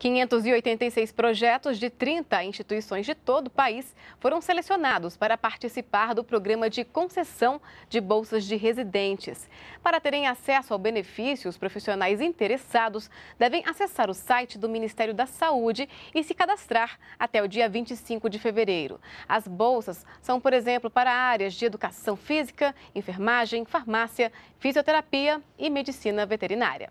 586 projetos de 30 instituições de todo o país foram selecionados para participar do programa de concessão de bolsas de residentes. Para terem acesso ao benefício, os profissionais interessados devem acessar o site do Ministério da Saúde e se cadastrar até o dia 25 de fevereiro. As bolsas são, por exemplo, para áreas de educação física, enfermagem, farmácia, fisioterapia e medicina veterinária.